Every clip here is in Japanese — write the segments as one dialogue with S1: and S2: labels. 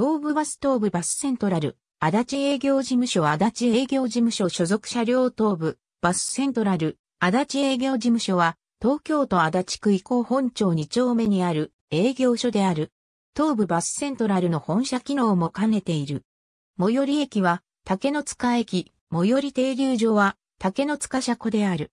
S1: 東武バス東武バスセントラル、足立営業事務所足立営業事務所所属車両東武バスセントラル、足立営業事務所は、東京都足立区以降本町2丁目にある営業所である。東武バスセントラルの本社機能も兼ねている。最寄り駅は、竹の塚駅、最寄り停留所は、竹の塚車庫である。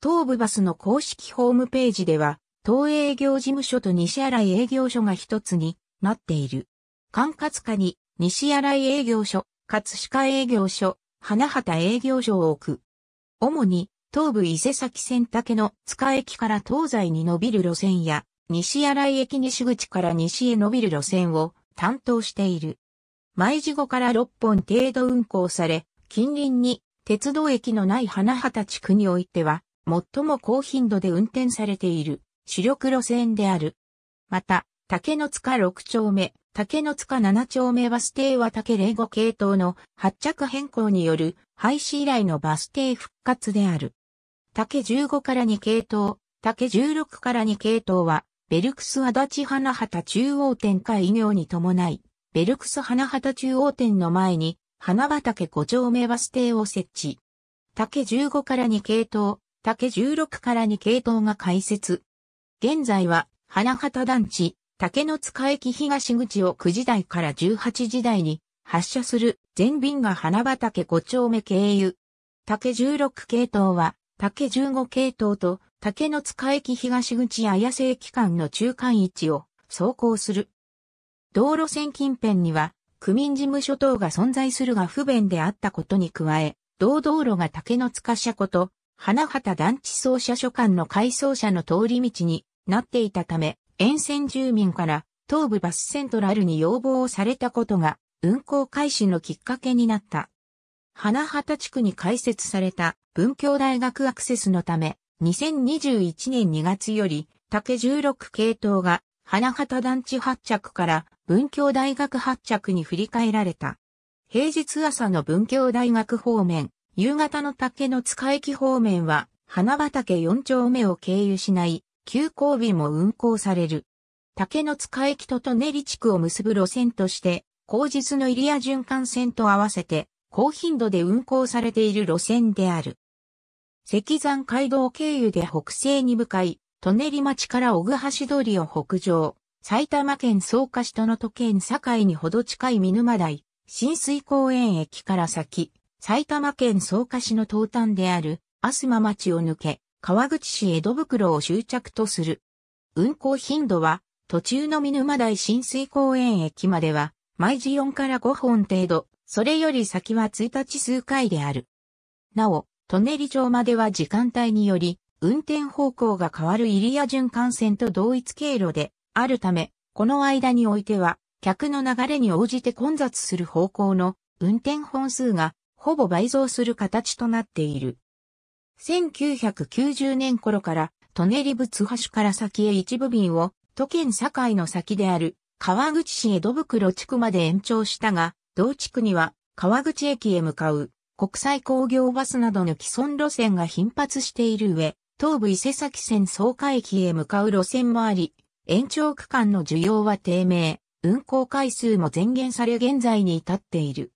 S1: 東武バスの公式ホームページでは、東営業事務所と西新井営業所が一つになっている。管轄下に西新井営業所、葛飾営業所、花畑営業所を置く。主に東武伊勢崎線竹の塚駅から東西に伸びる路線や西新井駅西口から西へ伸びる路線を担当している。毎時後から6本程度運行され、近隣に鉄道駅のない花畑地区においては、最も高頻度で運転されている主力路線である。また、竹の塚6丁目、竹の塚7丁目バス停は竹05系統の発着変更による廃止以来のバス停復活である。竹15から2系統、竹16から2系統は、ベルクス足立花畑中央店開業に伴い、ベルクス花畑中央店の前に、花畑5丁目バス停を設置。竹15から2系統、竹16から2系統が開設。現在は、花畑団地、竹の塚駅東口を9時台から18時台に発車する全便が花畑5丁目経由。竹16系統は竹15系統と竹の塚駅東口綾瀬駅間の中間位置を走行する。道路線近辺には区民事務所等が存在するが不便であったことに加え、道道路が竹の塚車庫と花畑団地総車所間の改装車の通り道になっていたため、沿線住民から東部バスセントラルに要望をされたことが運行開始のきっかけになった。花畑地区に開設された文教大学アクセスのため、2021年2月より竹16系統が花畑団地発着から文教大学発着に振り替えられた。平日朝の文教大学方面、夕方の竹の塚駅方面は花畑4丁目を経由しない急行便も運行される。竹の塚駅と舎人地区を結ぶ路線として、後日の入谷循環線と合わせて、高頻度で運行されている路線である。石山街道経由で北西に向かい、舎人町から小倉橋通りを北上、埼玉県草加市との都県境にほど近い見沼台、浸水公園駅から先、埼玉県草加市の東端である、アスマ町を抜け、川口市江戸袋を終着とする。運行頻度は、途中の見沼台浸水公園駅までは、毎時4から5本程度、それより先は1日数回である。なお、舎人町までは時間帯により、運転方向が変わる入谷循環線と同一経路であるため、この間においては、客の流れに応じて混雑する方向の運転本数がほぼ倍増する形となっている。1990年頃から、舎人仏橋から先へ一部便を、都県境の先である、川口市江戸袋地区まで延長したが、同地区には、川口駅へ向かう、国際工業バスなどの既存路線が頻発している上、東部伊勢崎線草加駅へ向かう路線もあり、延長区間の需要は低迷、運行回数も前減され現在に至っている。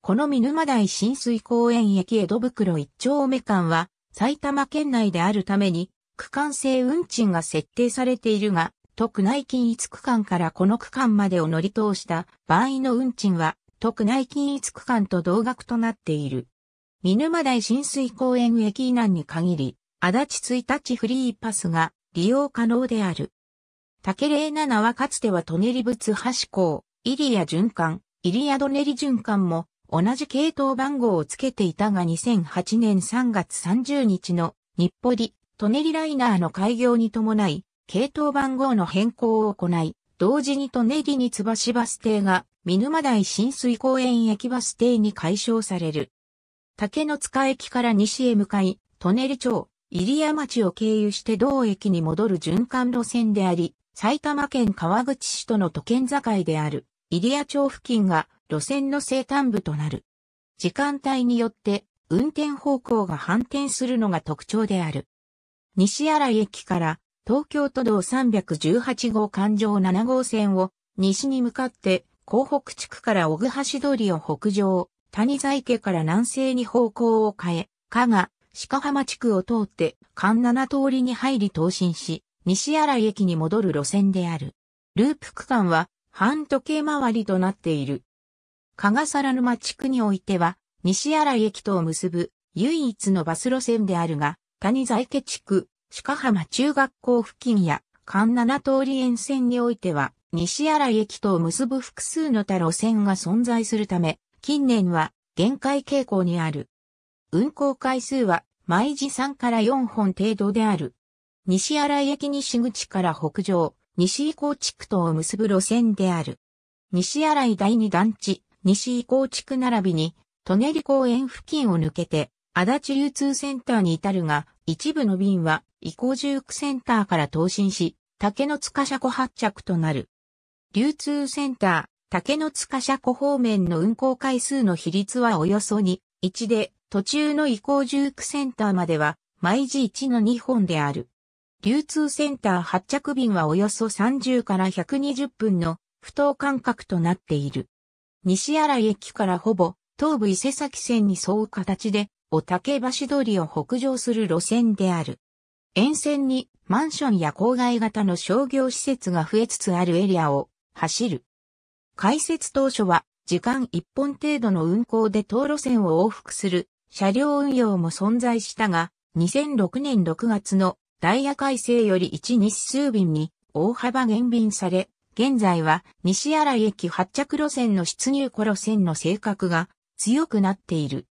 S1: この見沼台浸水公園駅江戸袋一丁目間は埼玉県内であるために区間制運賃が設定されているが、特内均一区間からこの区間までを乗り通した場合の運賃は、特内均一区間と同額となっている。見沼台浸水公園駅以南に限り、足立一日フリーパスが利用可能である。竹霊七はかつてはトネリブ橋港、イリア循環、イリアドネリ循環も同じ系統番号をつけていたが2008年3月30日の日暮里、舎人ライナーの開業に伴い、系統番号の変更を行い、同時に舎人につばしバス停が、見沼台浸水公園駅バス停に解消される。竹の塚駅から西へ向かい、舎人町、入谷町を経由して同駅に戻る循環路線であり、埼玉県川口市との都県境である、入谷町付近が、路線の生誕部となる。時間帯によって運転方向が反転するのが特徴である。西新井駅から東京都道318号環状7号線を西に向かって港北地区から小久橋通りを北上、谷在家から南西に方向を変え、加賀、鹿浜地区を通って関七通りに入り東進し、西新井駅に戻る路線である。ループ区間は半時計回りとなっている。加賀皿沼地区においては、西新井駅とを結ぶ唯一のバス路線であるが、谷在家地区、鹿浜中学校付近や、関七通り沿線においては、西新井駅とを結ぶ複数の他路線が存在するため、近年は限界傾向にある。運行回数は毎時3から4本程度である。西新井駅西口から北上、西伊行地区とを結ぶ路線である。西新井第二団地、西伊港地区並びに、ネリ公園付近を抜けて、足立流通センターに至るが、一部の便は、伊行。重区センターから答進し、竹の塚車庫発着となる。流通センター、竹の塚車庫方面の運行回数の比率はおよそ2、1で、途中の移行重区センターまでは、毎時1の2本である。流通センター発着便はおよそ30から120分の不等間隔となっている。西新井駅からほぼ東武伊勢崎線に沿う形で、お竹橋通りを北上する路線である。沿線にマンションや郊外型の商業施設が増えつつあるエリアを走る。開設当初は時間1本程度の運行で当路線を往復する車両運用も存在したが、2006年6月のダイヤ改正より1日数便に大幅減便され、現在は西新井駅発着路線の出入庫路線の性格が強くなっている。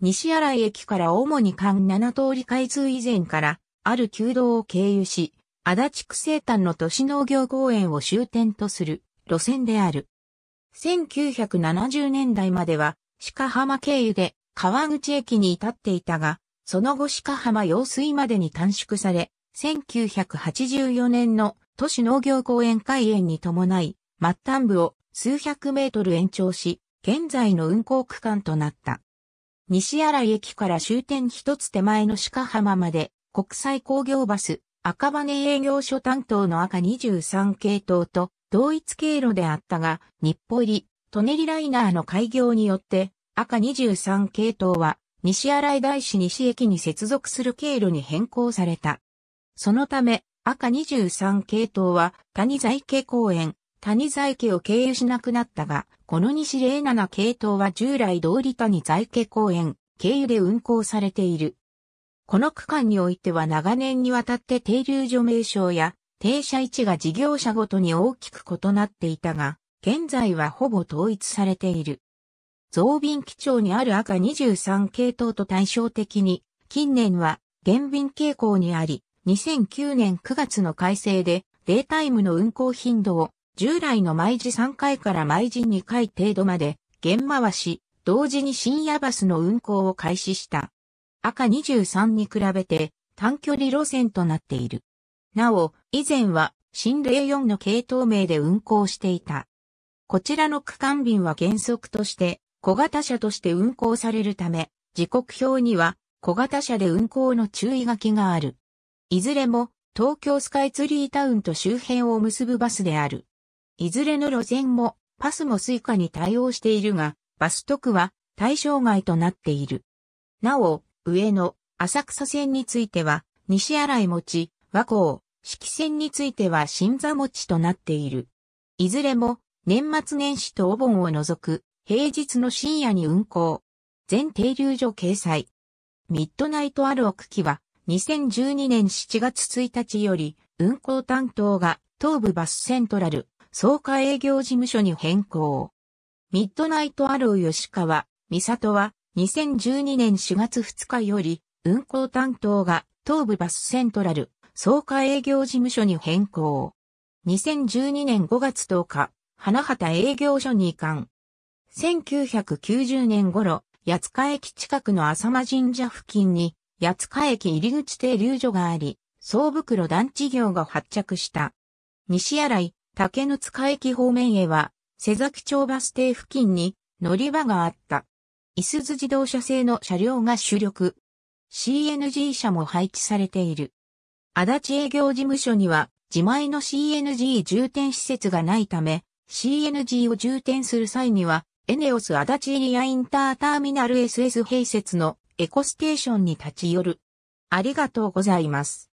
S1: 西新井駅から主に間7通り開通以前からある旧道を経由し、足立区西端の都市農業公園を終点とする路線である。1970年代までは鹿浜経由で川口駅に至っていたが、その後鹿浜用水までに短縮され、1984年の都市農業公園開園に伴い、末端部を数百メートル延長し、現在の運行区間となった。西新井駅から終点一つ手前の鹿浜まで、国際工業バス、赤羽営業所担当の赤23系統と同一経路であったが、日暮里、舎人ライナーの開業によって、赤23系統は、西新井大師西駅に接続する経路に変更された。そのため、赤23系統は谷在家公園、谷在家を経由しなくなったが、この西07系統は従来通り谷在家公園、経由で運行されている。この区間においては長年にわたって停留所名称や停車位置が事業者ごとに大きく異なっていたが、現在はほぼ統一されている。増便基調にある赤23系統と対照的に、近年は減便傾向にあり、2009年9月の改正で、データイムの運行頻度を従来の毎時3回から毎時2回程度まで、減回し、同時に深夜バスの運行を開始した。赤23に比べて短距離路線となっている。なお、以前は新04の系統名で運行していた。こちらの区間便は原則として小型車として運行されるため、時刻表には小型車で運行の注意書きがある。いずれも東京スカイツリータウンと周辺を結ぶバスである。いずれの路線もパスもスイカに対応しているが、バス特は対象外となっている。なお、上野、浅草線については、西新井餅、和光、四季線については新座餅となっている。いずれも、年末年始とお盆を除く、平日の深夜に運行。全停留所掲載。ミッドナイトアローク機は、2012年7月1日より運行担当が東武バスセントラル総加営業事務所に変更。ミッドナイトアロー吉川、美里は2012年4月2日より運行担当が東武バスセントラル総加営業事務所に変更。2012年5月10日、花畑営業所に移管。1990年頃、八塚駅近くの浅間神社付近に八塚駅入口停留所があり、総袋団地業が発着した。西新井、竹の塚駅方面へは、瀬崎町バス停付近に乗り場があった。伊す自動車製の車両が主力。CNG 車も配置されている。足立営業事務所には自前の CNG 充填施設がないため、CNG を充填する際には、エネオス足立エリアインターターミナル SS 併設のエコステーションに立ち寄る。ありがとうございます。